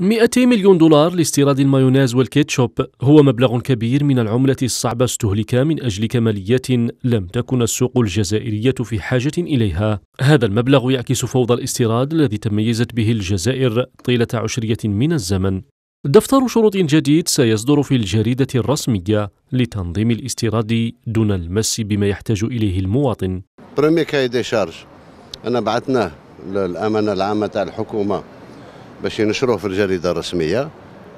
200 مليون دولار لاستيراد المايونيز والكيتشوب هو مبلغ كبير من العملة الصعبة استهلك من أجل كماليات لم تكن السوق الجزائرية في حاجة إليها هذا المبلغ يعكس فوضى الاستيراد الذي تميزت به الجزائر طيلة عشرية من الزمن دفتر شروط جديد سيصدر في الجريدة الرسمية لتنظيم الاستيراد دون المس بما يحتاج إليه المواطن بريمي كاي دي شارج أنا بعثناه للأمانة العامة تاع الحكومة باش ينشروه في الجريده الرسميه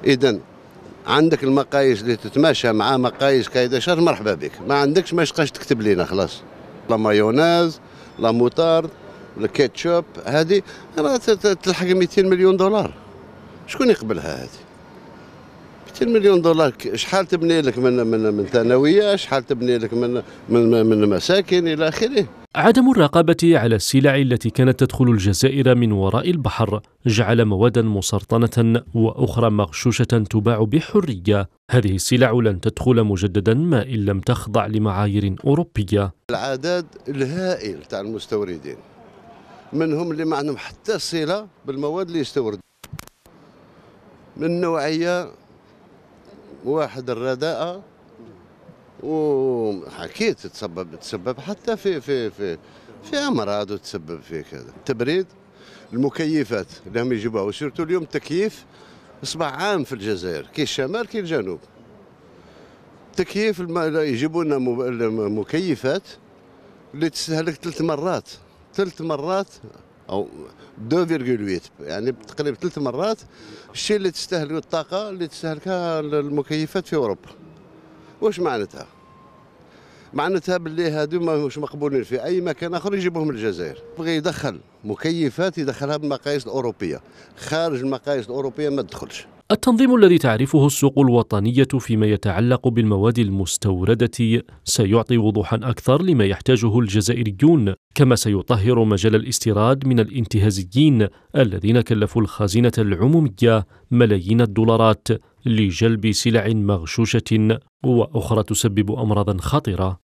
اذا عندك المقاييس اللي تتماشى مع مقاييس كايدة شهر مرحبا بك ما عندكش ما يشقاش تكتب لنا خلاص لا مايونيز لا موتارد الكاتشوب هذه راه تلحق 200 مليون دولار شكون يقبلها هذه 200 مليون دولار شحال تبني لك من من من ثانويه شحال تبني لك من من من مساكن الى اخره عدم الرقابة على السلع التي كانت تدخل الجزائر من وراء البحر جعل موادا مسرطنة وأخرى مغشوشة تباع بحرية هذه السلع لن تدخل مجددا ما إن لم تخضع لمعايير أوروبية العدد الهائل تاع المستوردين منهم اللي ما عندهم حتى صلة بالمواد اللي يستورد من نوعية واحد الرداءة وحكيت تسبب تسبب حتى في في في في امراض وتسبب في كذا التبريد المكيفات اللي هم يجيبوها وسيرتو اليوم التكييف اصبح عام في الجزائر كي الشمال كي الجنوب التكييف يجيبوا لنا مكيفات اللي تستهلك ثلاث مرات ثلاث مرات او 2.8 يعني تقريبا ثلاث مرات الشيء اللي تستهلك الطاقه اللي تستهلكها المكيفات في اوروبا واش معناتها معناتها باللي هذوما مش مقبولين في اي مكان اخر يجيبوهم الجزائر بغى يدخل مكيفات يدخلها بالمقاييس الاوروبيه خارج المقاييس الاوروبيه ما تدخلش التنظيم الذي تعرفه السوق الوطنية فيما يتعلق بالمواد المستوردة سيعطي وضوحا أكثر لما يحتاجه الجزائريون كما سيطهر مجال الاستيراد من الانتهازيين الذين كلفوا الخزينة العمومية ملايين الدولارات لجلب سلع مغشوشة وأخرى تسبب أمراضا خطرة